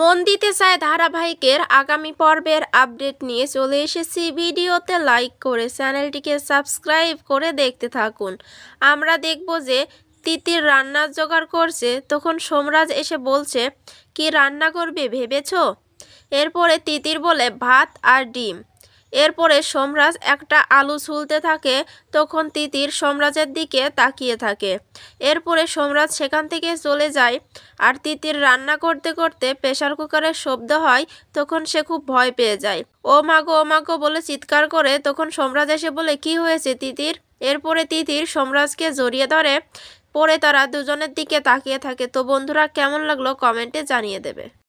মন্দিতে চায় ধারাবাহিকের আগামী পর্বের আপডেট নিয়ে চলে এসেছি ভিডিওতে লাইক করে চ্যানেলটিকে সাবস্ক্রাইব করে দেখতে থাকুন আমরা দেখব যে তিতির রান্নার জোগাড় করছে তখন সোমরাজ এসে বলছে কি রান্না করবে ভেবেছ এরপরে তিতির বলে ভাত আর ডিম এরপরে সোমরাজ একটা আলু ছুলতে থাকে তখন তিতির সোমরাজের দিকে তাকিয়ে থাকে এরপরে সোমরাজ সেখান থেকে চলে যায় আর তিতির রান্না করতে করতে প্রেশার কুকারের শব্দ হয় তখন সে খুব ভয় পেয়ে যায় ও মাগো ও মাগো বলে চিৎকার করে তখন সোমরাজ এসে বলে কি হয়েছে তিতির এরপরে তিতির সোমরাজকে জড়িয়ে ধরে পরে তারা দুজনের দিকে তাকিয়ে থাকে তো বন্ধুরা কেমন লাগলো কমেন্টে জানিয়ে দেবে